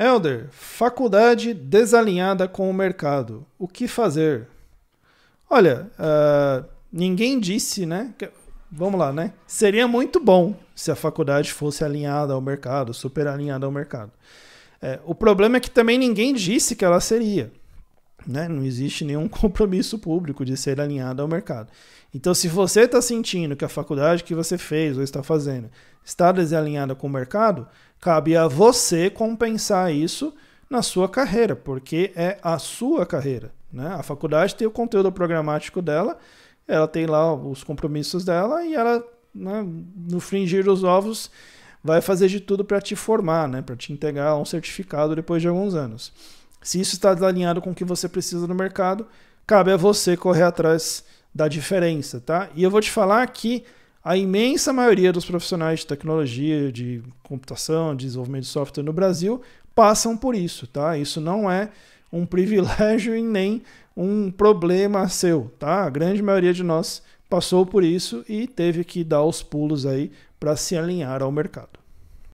Elder, faculdade desalinhada com o mercado. O que fazer? Olha, uh, ninguém disse, né? Que, vamos lá, né? Seria muito bom se a faculdade fosse alinhada ao mercado, super alinhada ao mercado. É, o problema é que também ninguém disse que ela seria. Né? Não existe nenhum compromisso público de ser alinhado ao mercado. Então, se você está sentindo que a faculdade que você fez ou está fazendo está desalinhada com o mercado, cabe a você compensar isso na sua carreira, porque é a sua carreira. Né? A faculdade tem o conteúdo programático dela, ela tem lá os compromissos dela e ela, né, no fringir os ovos, vai fazer de tudo para te formar, né? para te entregar um certificado depois de alguns anos. Se isso está alinhado com o que você precisa no mercado, cabe a você correr atrás da diferença, tá? E eu vou te falar que a imensa maioria dos profissionais de tecnologia, de computação, de desenvolvimento de software no Brasil passam por isso, tá? Isso não é um privilégio e nem um problema seu, tá? A grande maioria de nós passou por isso e teve que dar os pulos aí para se alinhar ao mercado.